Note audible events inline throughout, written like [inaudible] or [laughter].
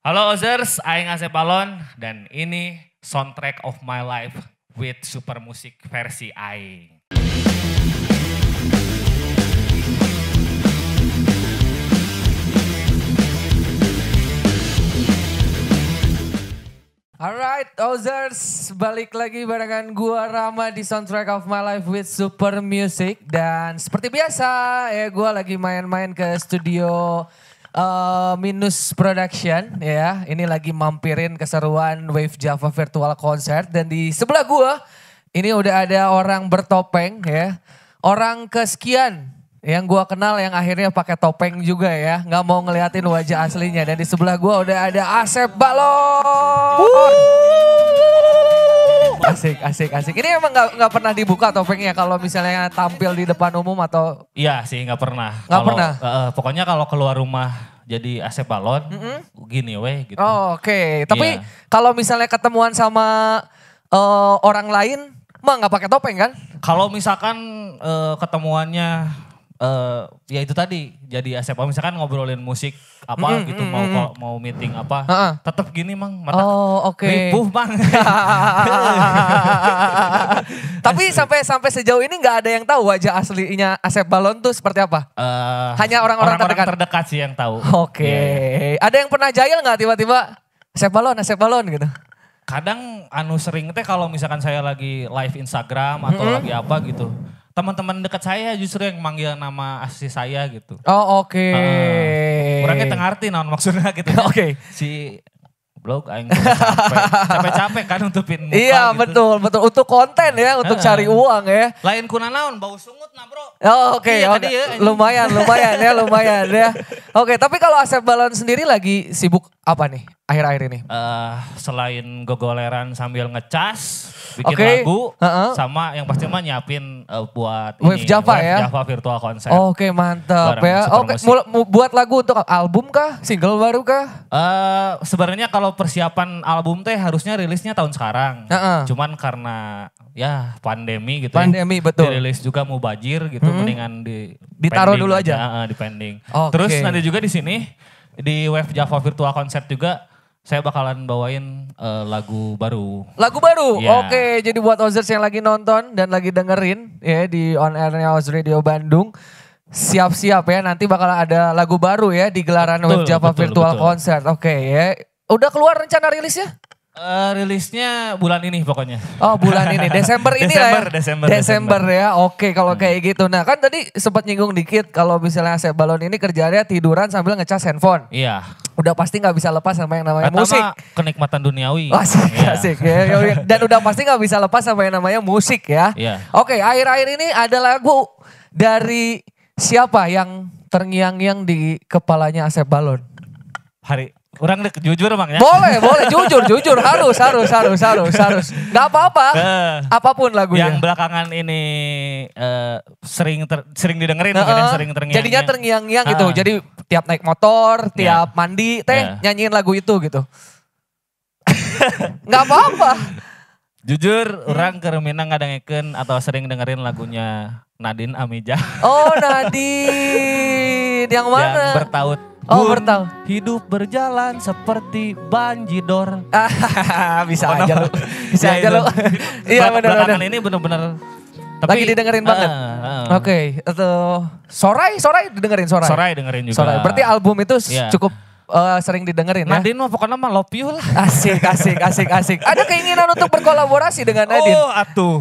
Halo Ozers, Aing Asep Balon dan ini soundtrack of my life with super musik versi Aing. Alright, Ozers, balik lagi barengan gua Rama di soundtrack of my life with super music dan seperti biasa ya gua lagi main-main ke studio uh, Minus Production ya. Ini lagi mampirin keseruan Wave Java Virtual Concert dan di sebelah gua ini udah ada orang bertopeng ya. Orang kesekian yang gua kenal yang akhirnya pakai topeng juga ya. Nggak mau ngeliatin wajah aslinya dan di sebelah gua udah ada Asep Balon asik, asik, asik. Ini emang gak, gak pernah dibuka topengnya kalau misalnya tampil di depan umum atau? Iya sih gak pernah. Gak kalo, pernah? Uh, pokoknya kalau keluar rumah jadi Asep Balon, mm -hmm. gini weh gitu. Oh oke, okay. tapi yeah. kalau misalnya ketemuan sama uh, orang lain, mah gak pakai topeng kan? Kalau misalkan uh, ketemuannya uh, ya itu tadi jadi asep ya misalkan ngobrolin musik apa mm, gitu mau mm, mau meeting apa uh -uh. tetap gini mang mata oh, okay. ribuh mang [laughs] tapi sampai sampai sejauh ini nggak ada yang tahu wajah aslinya asep balon tuh seperti apa uh, hanya orang-orang terdekat terdekat sih yang tahu oke okay. Iya, iya. yeah. ada yang pernah jahil nggak tiba-tiba asep balon asep balon gitu kadang anu sering teh kalau misalkan saya lagi live Instagram atau mm -hmm. lagi apa gitu teman-teman dekat saya justru yang manggil nama asli saya gitu. Oh oke. Okay. Uh, kurangnya tengah arti non maksudnya gitu. [laughs] oke. Okay. Si blog aing capek-capek kan untuk pin. Iya gitu. betul betul untuk konten ya untuk uh, cari uang ya. Lain kuna naon bau sungut nah bro. Oh oke okay, iya, okay. Ya, lumayan lumayan ya lumayan ya. [laughs] Oke okay, tapi kalau Asep Balon sendiri lagi sibuk apa nih? akhir-akhir ini? Uh, selain gogoleran sambil ngecas, bikin okay. lagu, uh -uh. sama yang pasti mah nyiapin uh, buat Wave ini, Java Wave ya? Java Virtual Concert. Oke okay, mantap ya. Oke, okay. buat lagu untuk album kah? Single baru kah? Uh, Sebenarnya kalau persiapan album teh harusnya rilisnya tahun sekarang. Uh -uh. Cuman karena ya pandemi gitu. Ya. Pandemi ya. betul. Dirilis juga mau bajir gitu, hmm. mendingan di ditaruh dulu aja. aja. Uh, di pending. Okay. Terus nanti juga di sini di Wave Java Virtual concept juga saya bakalan bawain uh, lagu baru. Lagu baru. Yeah. Oke, okay, jadi buat Ozers yang lagi nonton dan lagi dengerin ya di on airnya Oz Radio Bandung, siap-siap ya nanti bakal ada lagu baru ya di gelaran betul, Web Java betul, Virtual betul. Concert. Oke okay, ya. Udah keluar rencana rilisnya? Uh, rilisnya bulan ini pokoknya. Oh bulan ini, [laughs] Desember ini lah ya. Desember, Desember, Desember ya, oke kalau hmm. kayak gitu. Nah kan tadi sempat nyinggung dikit kalau misalnya Asep Balon ini kerjanya tiduran sambil ngecas handphone. Iya. Udah pasti gak bisa lepas sama yang namanya Pertama, musik. kenikmatan duniawi. [laughs] asik, yeah. asik ya, ya, ya. Dan udah pasti gak bisa lepas sama yang namanya musik ya. Iya. Oke, akhir-akhir ini ada lagu dari siapa yang terngiang-ngiang di kepalanya Asep Balon? Hari Kurang deh, jujur emang ya Boleh, boleh, jujur, jujur, harus, harus, harus, harus, harus. Gak apa-apa, uh, apapun lagunya. Yang belakangan ini uh, sering ter, sering didengerin, uh, mungkin sering terngiang. Jadinya terngiang-ngiang uh. gitu, jadi tiap naik motor, iya. tiap yeah. mandi, teh yeah. nyanyiin lagu itu gitu. [laughs] Gak apa-apa. Jujur, orang ke Minang ngadengekeun atau sering dengerin lagunya Nadine Amija. Oh [laughs] Nadine, yang mana? Yang bertaut Oh, bertau Hidup berjalan seperti banjidor. [laughs] Bisa oh, aja lu. Bisa iya, aja lu. [laughs] Iya benar benar. ini benar-benar tapi, lagi didengerin banget. Uh, Oke, okay. Uh, sorai, sorai didengerin sorai. Sorai dengerin juga. Sorai. Berarti album itu yeah. cukup uh, sering didengerin ya? Nadine ya. mah pokoknya mah love you lah. Asik, asik, asik, asik. Ada keinginan untuk berkolaborasi dengan [laughs] oh, Nadine? Oh, atuh.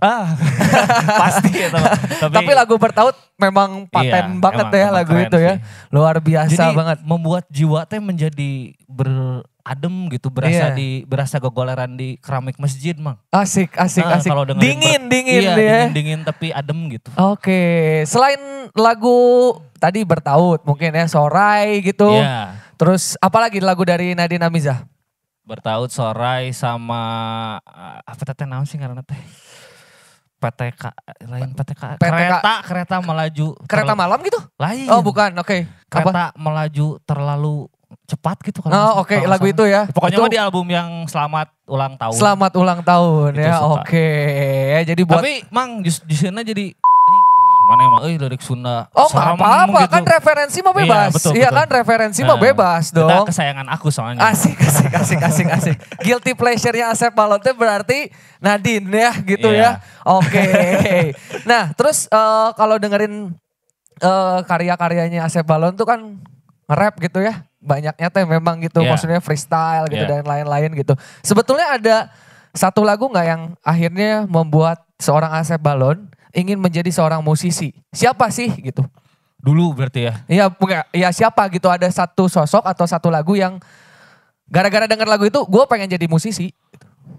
Ah, [laughs] pasti ya teman. Tapi, Tapi lagu bertaut memang paten iya, banget emang, ya emang lagu itu ya. sih. ya. Luar biasa Jadi, banget. membuat jiwa teh menjadi beradem gitu, berasa yeah. di berasa gogoleran di keramik masjid, Mang. Asik, asik, nah, asik. dingin, dingin iya, ya. dingin, dingin tapi adem gitu. Oke, okay. selain lagu tadi bertaut mungkin ya, sorai gitu. Yeah. Terus apalagi lagu dari Nadina Mizah? Bertaut, sorai sama ah, apa teteh namanya sih karena teh? PTK lain PTK, PTK kereta kereta melaju kereta malam gitu lain oh bukan oke okay. kereta Apa? melaju terlalu cepat gitu kan oh oke okay. lagu itu ya pokoknya itu, di album yang selamat ulang tahun selamat ulang tahun itu ya oke okay. jadi buat tapi mang di sini jadi mana emang eh lirik Sunda. Oh apa-apa gitu. kan referensi mau iya, bebas. Iya, kan referensi mau nah, bebas dong. Kita kesayangan aku soalnya. Asik asik asik asik asik. Guilty pleasure-nya Asep itu berarti Nadine ya gitu yeah. ya. Oke. Okay. nah terus uh, kalau dengerin uh, karya-karyanya Asep Balon tuh kan rap gitu ya. Banyaknya tuh memang gitu yeah. maksudnya freestyle gitu yeah. dan lain-lain gitu. Sebetulnya ada satu lagu nggak yang akhirnya membuat seorang Asep Balon ingin menjadi seorang musisi? Siapa sih gitu? Dulu berarti ya? Iya, ya siapa gitu? Ada satu sosok atau satu lagu yang gara-gara dengar lagu itu gue pengen jadi musisi.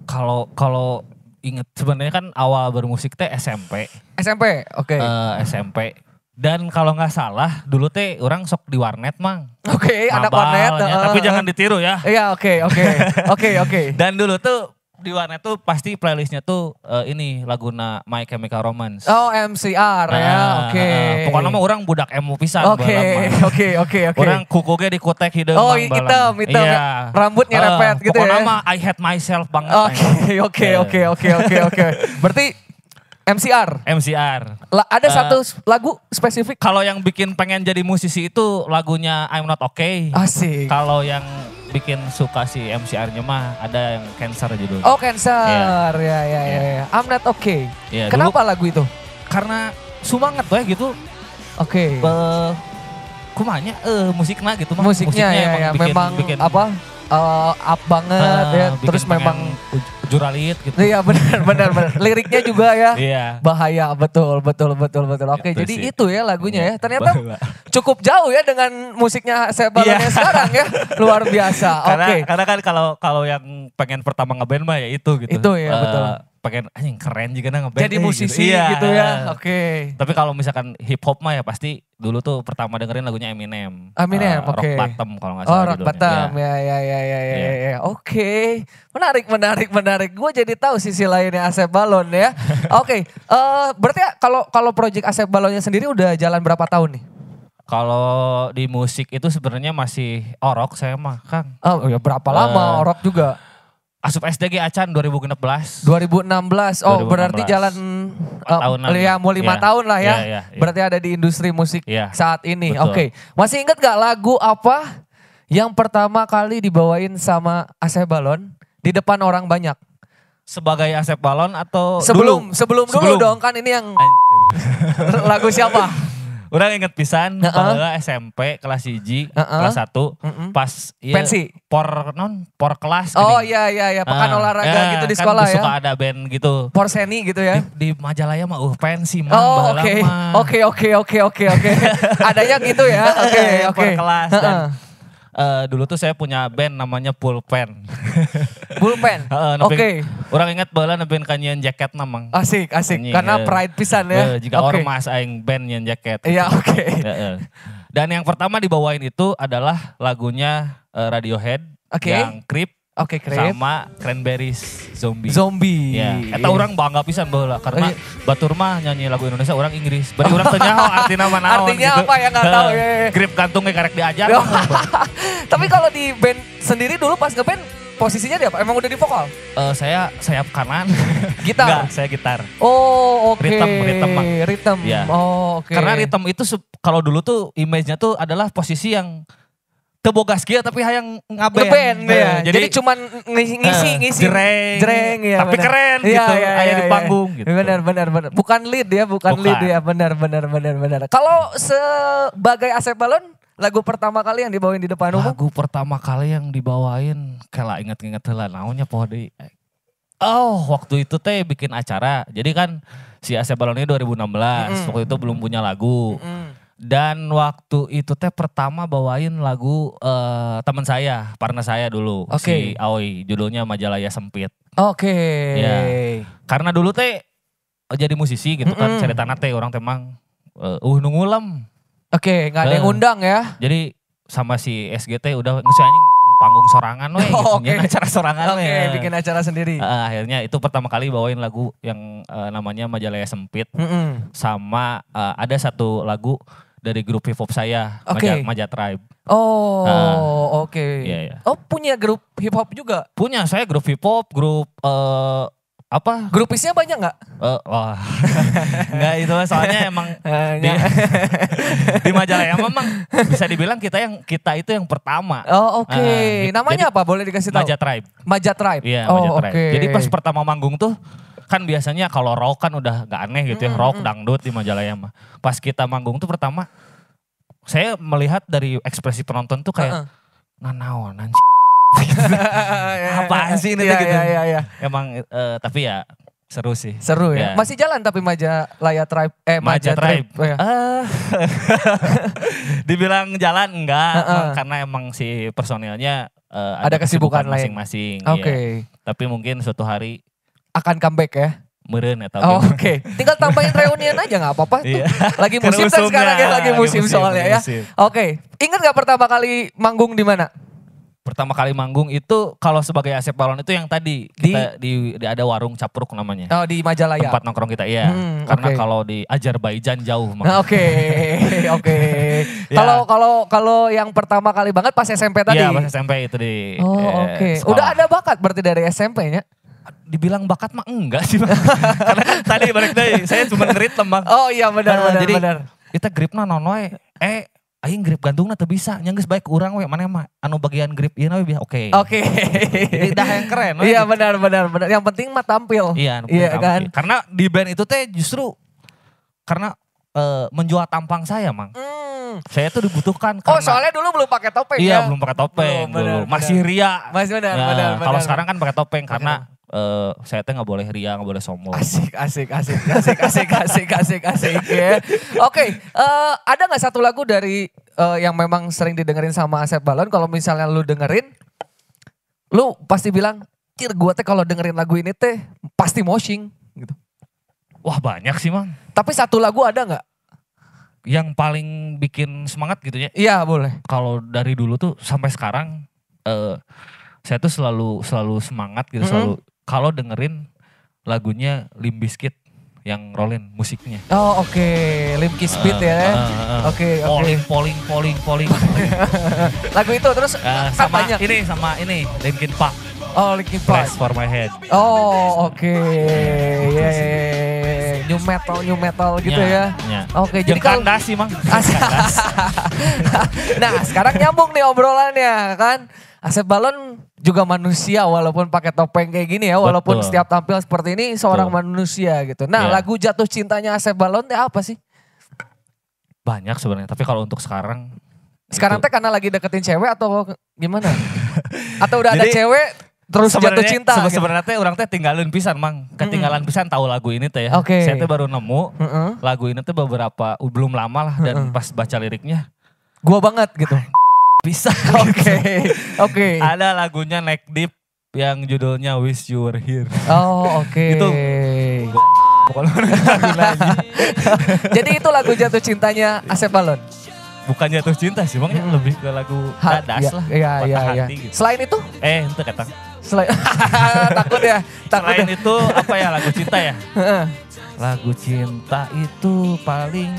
Kalau kalau inget sebenarnya kan awal bermusik teh SMP. SMP, oke. Okay. Uh, eh, SMP. Dan kalau nggak salah dulu teh orang sok di warnet mang. Oke, okay, anak warnet. uh, tapi jangan ditiru ya. Iya, oke, oke, [laughs] oke, oke. Dan dulu tuh di warnet tuh pasti playlistnya tuh uh, ini na My Chemical Romance. Oh MCR ya, nah, ya, oke. Okay. Uh, nah. pokoknya mah orang budak emo pisang. Oke, [laughs] oke, oke, oke. Orang kuku di kutek hidung. Oh hitam, hitam. Yeah. Iya. Rambutnya uh, eh, repet gitu pokoknya ya. Pokoknya mah I hate myself banget. Oke, [laughs] oke, iya. oke, oke, oke, oke. Berarti MCR. MCR. La, ada uh, satu lagu spesifik. Kalau yang bikin pengen jadi musisi itu lagunya I'm Not Okay. Asik. Kalau yang bikin suka si MCR-nya mah ada yang Cancer judulnya. Oh Cancer, iya. ya ya ya. Iya. ya. I'm not okay. Ya, Kenapa dulu, lagu itu? Karena tuh ya gitu. Oke. Okay. kumanya eh musiknya gitu mah. Musiknya, musiknya ya, ya, bikin, memang bikin, apa? Uh, up banget uh, ya. Terus memang juralit gitu. Iya benar [laughs] benar benar. Liriknya juga ya. Iya. Bahaya betul betul betul betul. Oke, ya, jadi itu ya lagunya ya. Iya. Ternyata cukup jauh ya dengan musiknya Sebalon yeah. sekarang ya. Luar biasa. [laughs] Oke. Karena, karena kan kalau kalau yang pengen pertama ngeband mah ya itu gitu. Itu ya uh, betul pengen anjing keren juga nang ngeband. Jadi gitu. musisi gitu, iya. gitu ya. Oke. Okay. Tapi kalau misalkan hip hop mah ya pasti dulu tuh pertama dengerin lagunya Eminem. Eminem, uh, oke. Okay. Rock Bottom kalau nggak salah Oh, Rock Bottom. Iya. Ya, ya, ya, ya, ya, yeah. ya. ya. Oke. Okay. Menarik, menarik, menarik. Gue jadi tahu sisi lainnya Asep Balon ya. [laughs] oke. Okay. Uh, eh, berarti ya kalau kalau project Asep Balonnya sendiri udah jalan berapa tahun nih? Kalau di musik itu sebenarnya masih orok saya mah, Kang. Oh, ya berapa lama uh, orok juga? Asup SDG Acan 2016. 2016. Oh, 2016. berarti jalan uh, ya mau lima ya. tahun lah ya. Ya, ya, ya. Berarti ada di industri musik ya. saat ini. Oke. Okay. Masih inget gak lagu apa yang pertama kali dibawain sama Asep Balon di depan orang banyak? Sebagai Asep Balon atau sebelum dulu? sebelum, sebelum dulu dong kan ini yang [laughs] lagu siapa? [laughs] Orang inget pisan uh -uh. bahwa SMP kelas hiji, uh -uh. kelas 1, uh -uh. pas iya, pensi por non por kelas. Gini. Oh iya iya iya, pekan uh, olahraga iya, gitu di kan sekolah kan ya. suka ada band gitu. Por seni gitu ya. Di, di majalahnya mah uh pensi oh, mah oh, oke. Oke oke oke oke oke. [laughs] Adanya gitu ya. Oke eh, okay, oke. Okay. Por kelas uh -uh. dan uh, dulu tuh saya punya band namanya Pulpen. [laughs] Pulpen. uh, [laughs] Oke. Okay. Orang ingat bola band kanyian jaket namang. Asik, asik. Kanyi, Karena uh, pride pisan ya. Uh, jika okay. ormas aing band yang jaket. Iya, gitu. oke. Okay. Uh, uh. Dan yang pertama dibawain itu adalah lagunya uh, Radiohead okay. yang Creep Oke, okay, Sama Cranberries Zombie. Zombie. Ya, eta yeah. orang bangga pisan bahwa karena oh, iya. batur mah nyanyi lagu Indonesia orang Inggris. Berarti orang tanya [laughs] artinya artina Artinya gitu. apa yang enggak tahu. Ya, ya. Grip iya. kantungnya karek diajar. [laughs] Tapi kalau di band sendiri dulu pas ngeband posisinya dia apa? Emang udah di vokal? Uh, saya sayap kanan. [laughs] gitar. Enggak, saya gitar. Oh, oke. Okay. Ritem, ritem. Ritem. Ya. Oh, oke. Okay. Karena ritem itu kalau dulu tuh image-nya tuh adalah posisi yang kebogas gitu tapi hayang ngaben. Ngeben, eh, ya. Jadi, jadi cuman ngisi eh, ngisi, uh, ngisi jereng, jereng ya. Tapi bener. keren iya, gitu, ya, ya, ya, ya di iya. panggung ya. gitu. Benar benar benar. Bukan lead ya, bukan, bukan. lead ya. Benar benar benar benar. Kalau sebagai Asep Balon lagu pertama kali yang dibawain di depan umum? Lagu pertama kali yang dibawain kalau inget-inget lah naunya poh Oh, waktu itu teh bikin acara. Jadi kan si Asep Balon ini 2016, mm waktu itu belum punya lagu. Mm dan waktu itu teh pertama bawain lagu uh, teman saya, partner saya dulu, okay. si Aoi, judulnya Majalaya Sempit. Oke. Okay. Ya. Karena dulu teh jadi musisi gitu kan, mm -mm. cerita nate orang temang eh, uh, uh nunggulam. Oke, okay, nggak ada yang eh. undang ya. Jadi sama si SGT udah misalnya panggung sorangan weh, oh, [laughs] gitu. okay. bikin acara sorangan Oke, okay, bikin acara sendiri. Uh, akhirnya itu pertama kali bawain lagu yang uh, namanya Majalaya Sempit mm -mm. sama uh, ada satu lagu dari grup hip hop saya okay. Maja, Maja Tribe. Oh, nah, oke. Okay. Iya, iya. Oh, punya grup hip hop juga? Punya, saya grup hip hop, grup uh, apa? isinya banyak nggak? Uh, wah, [laughs] nggak itu soalnya emang [laughs] eh, di, [laughs] di majalah yang memang bisa dibilang kita yang kita itu yang pertama. Oh oke, okay. uh, gitu. namanya jadi, apa? Boleh dikasih tahu? Majat Tribe. Majat Tribe. Iya, yeah, oh, Majat Tribe. Okay. Jadi pas pertama manggung tuh kan biasanya kalau rock kan udah gak aneh gitu ya, mm rock dangdut di Majalaya mah. Pas kita manggung tuh pertama saya melihat dari ekspresi penonton tuh kayak uh -uh. apa sih ini ya, gitu. Iya, iya, iya. Emang eh, tapi ya seru sih. Seru ya. Masih jalan tapi Majalaya Tribe eh majalah Maja Tribe. Tribe. Oh, ya? eh, [laughs] dibilang jalan enggak karena emang si personilnya eh, ada, kesibukan masing-masing. Oke. Tapi mungkin suatu hari akan comeback ya? Meren atau ya, oh, Oke, okay. tinggal tambahin reunian aja gak apa-apa. Tuh. Iya. Lagi musim kan sekarang ya, lagi musim, musim soalnya ya. Oke, okay. ingat nggak pertama kali manggung di mana? Pertama kali manggung itu kalau sebagai Asep Balon itu yang tadi di? kita di, di ada warung capruk namanya. Oh di Majalaya. Tempat nongkrong kita iya. Hmm, Karena okay. kalau di Azerbaijan jauh. Nah, oke [laughs] oke. Ya. Kalau kalau kalau yang pertama kali banget pas SMP tadi. Iya pas SMP itu di. Oh eh, oke. Okay. Udah ada bakat berarti dari SMP-nya dibilang bakat mah enggak sih bang. [laughs] Karena kan tadi balik tadi saya cuma ngerit bang. Oh iya benar nah, benar jadi, benar. Kita grip gripna nonoy eh, eh aing grip gantungna teu bisa nyanggeus baik kurang we mana mah anu bagian grip ieu nah, we oke. Okay. Oke. Okay. jadi dah yang keren. Iya benar benar benar. Yang penting mah tampil. Iya, anu iya kan. Karena di band itu teh justru karena uh, menjual tampang saya, Mang. Mm. Saya tuh dibutuhkan oh, karena, Oh, soalnya dulu belum pakai topeng iya, ya. Iya, belum pakai topeng. Belum, oh, belum. Benar, Masih ria. Masih benar, ya, benar, benar. Kalau sekarang kan pakai topeng karena uh, saya teh nggak boleh riang nggak boleh sombong asik asik asik asik asik [laughs] asik asik asik ya oke okay, uh, eh, ada nggak satu lagu dari uh, yang memang sering didengerin sama Asep Balon kalau misalnya lu dengerin lu pasti bilang cir gue teh kalau dengerin lagu ini teh pasti moshing gitu wah banyak sih mang tapi satu lagu ada nggak yang paling bikin semangat gitu ya iya boleh kalau dari dulu tuh sampai sekarang uh, saya tuh selalu selalu semangat gitu hmm. selalu kalau dengerin lagunya Limbiskit yang Rolling musiknya. Oh oke, okay. Lim Biscuit uh, ya. Ah, ah, ah, oke uh, uh, oke. Okay, okay. Polling polling polling polling. [laughs] Lagu itu terus uh, sama banyak. ini sama ini Linkin Park. Oh Linkin Park. Press for my head. Oh oke. Okay. Iya, iya, yeah, yeah. New metal new metal gitu yeah, ya. Yeah. Ya. Oke okay, jadi kalau kandas sih mang. [laughs] nah sekarang nyambung nih obrolannya kan. Asep Balon juga manusia walaupun pakai topeng kayak gini ya walaupun setiap tampil seperti ini seorang Betul. manusia gitu. Nah yeah. lagu jatuh cintanya Asep Balon teh apa sih? Banyak sebenarnya tapi kalau untuk sekarang. Sekarang teh karena lagi deketin cewek atau gimana? [laughs] atau udah Jadi, ada cewek terus jatuh cinta? Gitu? sebenarnya teh orang teh tinggalin pisan mang. Ketinggalan mm. pisan tahu lagu ini teh ya. Okay. Saya teh baru nemu mm -hmm. lagu ini teh beberapa belum lama lah dan mm -hmm. pas baca liriknya. Gua banget gitu bisa [laughs] oke oke okay. okay. ada lagunya Neck Deep yang judulnya Wish You Were Here oh oke okay. itu [laughs] jadi itu lagu jatuh cintanya Asep Balon bukan jatuh cinta sih bang ya hmm. lebih ke lagu ha, ya, lah ya, ya, ya. gitu. selain itu eh itu kata selain [laughs] takut ya takut selain ya. itu apa ya lagu cinta ya lagu cinta itu paling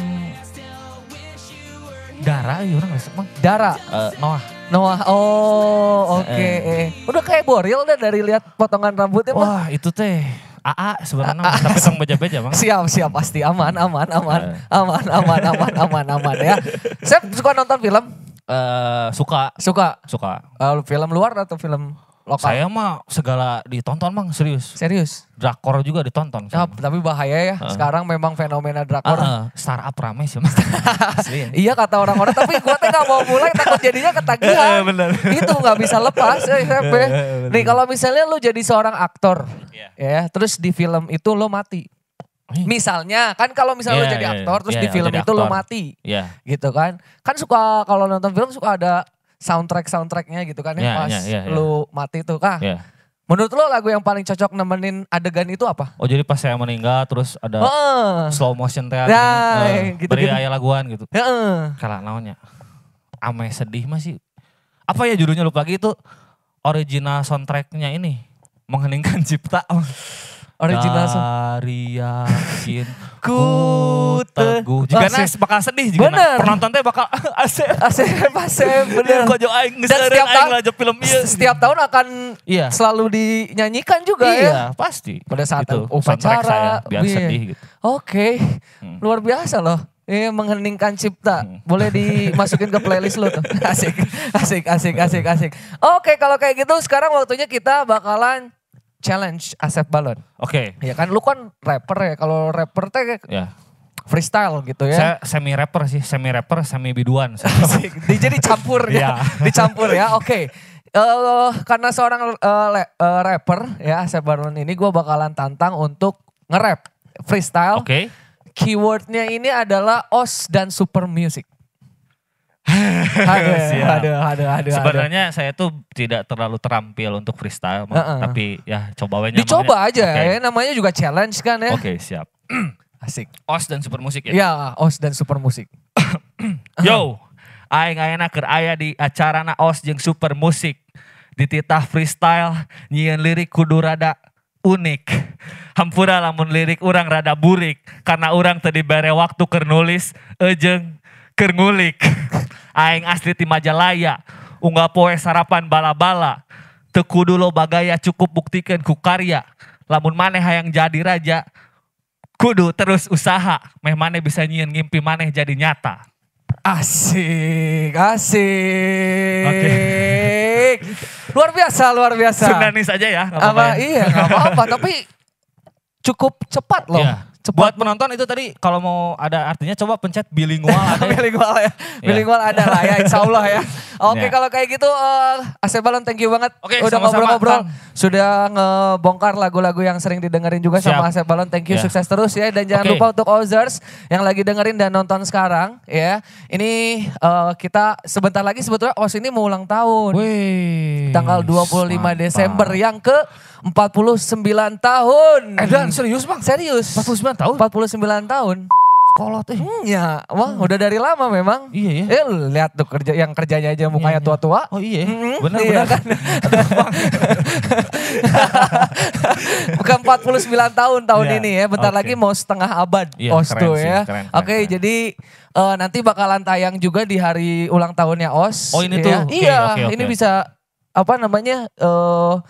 Dara ya orang resep mah. Dara. Uh, Noah. Noah. Oh, eh, oke. Okay. Eh. Udah kayak Boril dah dari lihat potongan rambutnya Wah, mah. itu teh AA sebenarnya tapi sang beja-beja bang. Siap siap pasti aman aman aman eh. aman aman aman aman aman ya. Saya [laughs] suka nonton film. Uh, suka suka suka uh, film luar atau film lokal. Saya mah segala ditonton mang serius. Serius. Drakor juga ditonton. Ya, tapi bahaya ya. Uh. Sekarang memang fenomena drakor. Uh, uh. Startup rame sih. mas. [laughs] iya kata orang-orang tapi gua tuh gak mau mulai takut jadinya ketagihan. Bener. Itu nggak bisa lepas. Ya, Nih kalau misalnya lu jadi seorang aktor yeah. ya, terus di film itu lu mati. Misalnya kan kalau misalnya yeah, lo jadi iya, aktor yeah, terus yeah, di iya, film itu aktor. lo mati. Yeah. Gitu kan. Kan suka kalau nonton film suka ada soundtrack soundtracknya gitu kan ya, ya pas yeah, yeah, yeah. lu mati tuh kah yeah. menurut lo lagu yang paling cocok nemenin adegan itu apa oh jadi pas saya meninggal terus ada uh, slow motion teh ya, uh, gitu, beri gitu. ayah laguan gitu ya, uh. kalah namanya ame sedih masih apa ya judulnya lupa lagi itu original soundtracknya ini mengheningkan [laughs] cipta original dari mungkin ku teguh jika nah bakal sedih juga bener. penonton teh bakal [laughs] asep asep asep iya, bener kok jauh aing ngeserin aing ngajak film ini. Iya. setiap tahun akan iya. selalu dinyanyikan juga ya? iya, ya pasti pada saat itu, upacara biar iya. sedih gitu oke okay. hmm. luar biasa loh ini mengheningkan cipta. Hmm. Boleh dimasukin ke playlist lu tuh. [laughs] Asik, asik, asik, asik, asik. Oke, kalau kayak gitu sekarang waktunya kita bakalan challenge Asep Balon. Oke. Okay. Ya kan lu kan rapper ya. Kalau rapper teh yeah. freestyle gitu ya. Saya semi rapper sih, semi rapper, semi biduan. [laughs] Jadi campur ya. Iya. [laughs] Dicampur ya. Oke. Okay. Uh, eh, karena seorang uh, le, uh, rapper ya Asep Balon ini gue bakalan tantang untuk nge-rap freestyle. Oke. Okay. Keywordnya ini adalah os dan super music aduh, aduh, aduh, aduh. Sebenarnya saya tuh tidak terlalu terampil untuk freestyle, uh -uh. tapi ya coba aja. Dicoba aja, okay. ya, namanya juga challenge kan ya. Oke, okay, siap. [clears throat] Asik. Os dan super musik ya? Iya, os dan super musik. [clears throat] Yo, aing gak enak aya di acara na os yang super musik. Dititah freestyle, nyian lirik kudu rada unik. Hampura lamun lirik orang rada burik, karena orang tadi bare waktu ker nulis, ejeng Kergulik, ngulik. [laughs] Aing asli di Majalaya, unggah poe sarapan bala-bala. Teku dulu bagaya cukup buktikan ku karya. Lamun mana hayang jadi raja, kudu terus usaha. Meh mana bisa nyian ngimpi mane jadi nyata. Asik, asik. Okay. [laughs] Luar biasa, luar biasa. Sunanis aja ya. Apa, apa ya. iya, apa-apa. tapi cukup cepat loh. Yeah cepat. Buat penonton itu tadi kalau mau ada artinya coba pencet bilingual [laughs] ada. Ya. bilingual ya. Iya. Bilingual yeah. ada lah ya insya Allah ya. [laughs] Oke okay, iya. yeah. kalau kayak gitu uh, Asep Balon thank you banget. Okay, Udah ngobrol-ngobrol. Sudah ngebongkar lagu-lagu yang sering didengerin juga Siap. sama Asep Balon. Thank you yeah. sukses terus ya. Dan jangan okay. lupa untuk Ozers yang lagi dengerin dan nonton sekarang ya. Ini uh, kita sebentar lagi sebetulnya Oz ini mau ulang tahun. Wih, tanggal 25 mantap. Desember yang ke 49 tahun. Eh dan serius bang? Serius. 49 tahun? 49 tahun. Kolot eh. Hmm, ya, wah hmm. udah dari lama memang. Iya ya. Eh, lihat tuh kerja yang kerjanya aja iya, mukanya iya. tua-tua. Iya, iya. Oh iya. Mm -hmm. Benar iya, benar kan. [laughs] Bukan 49 tahun tahun yeah. ini ya. Bentar okay. lagi mau setengah abad Yeah, OS tuh ya. Oke, okay, jadi uh, nanti bakalan tayang juga di hari ulang tahunnya OS. Oh ini ya. tuh. Iya, okay, okay, ini bisa apa namanya? Uh,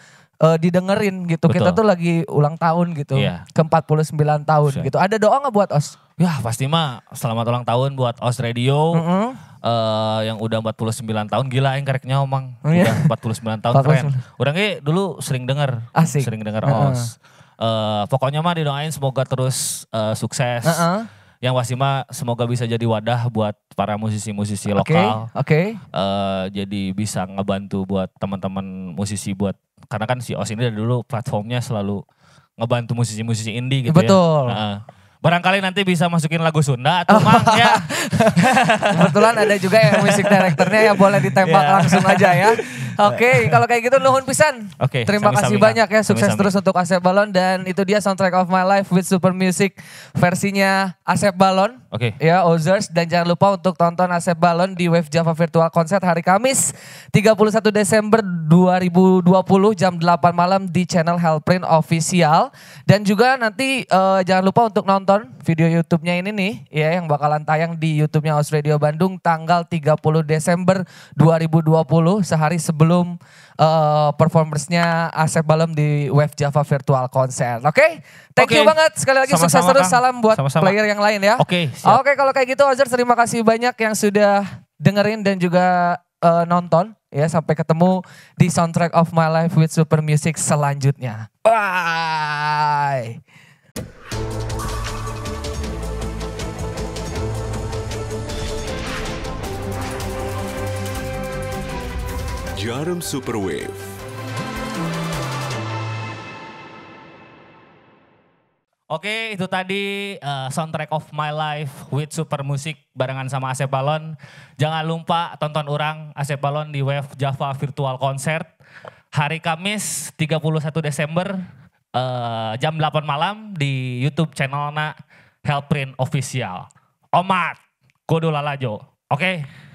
uh, didengerin gitu. Betul. Kita tuh lagi ulang tahun gitu. Iya. Ke 49 tahun Sya. gitu. Ada doa nggak buat Os? Ya pasti mah selamat ulang tahun buat Os Radio. Mm -hmm. uh, yang udah 49 tahun gila yang kereknya omang. Oh, iya. Udah 49 tahun 49. keren. Orang kayak dulu sering denger. Asik. Sering denger Os. Mm -hmm. uh, pokoknya mah didoain semoga terus uh, sukses. Mm -hmm yang Wasima semoga bisa jadi wadah buat para musisi-musisi okay, lokal. Oke. Okay. Uh, eh, jadi bisa ngebantu buat teman-teman musisi buat karena kan si Os ini dari dulu platformnya selalu ngebantu musisi-musisi indie gitu Betul. ya. Betul. Nah, Barangkali nanti bisa masukin lagu Sunda atau oh. Mang ya. [laughs] Kebetulan ada juga yang musik direkturnya yang boleh ditembak yeah. langsung aja ya. [laughs] [laughs] Oke, okay, kalau kayak gitu nuhun pisan. Oke. Okay, Terima sami kasih sami banyak ya, sukses sami terus untuk Asep Balon dan itu dia soundtrack of my life with super music versinya Asep Balon. Oke. Okay. Ya, Ozers dan jangan lupa untuk tonton Asep Balon di Wave Java Virtual Concert hari Kamis 31 Desember 2020 jam 8 malam di channel Hellprint Official dan juga nanti uh, jangan lupa untuk nonton video YouTube-nya ini nih ya yang bakalan tayang di YouTube-nya Os Radio Bandung tanggal 30 Desember 2020 sehari sebelum sebelum uh, eh, performersnya Asep Balem di Wave Java Virtual Concert. Oke, okay? thank okay. you banget sekali lagi Sama-sama, sukses terus salam buat Sama-sama. player yang lain ya. Oke. Okay, ah, Oke okay, kalau kayak gitu Ozer terima kasih banyak yang sudah dengerin dan juga uh, nonton ya sampai ketemu di soundtrack of my life with super music selanjutnya. Bye. Jarum Superwave. Oke, itu tadi uh, soundtrack of my life with super music barengan sama Asep Balon. Jangan lupa tonton orang Asep Balon di Wave Java Virtual Concert hari Kamis 31 Desember uh, jam 8 malam di YouTube channelnya Print Official. Omat, kudu Lalajo. Oke. Okay?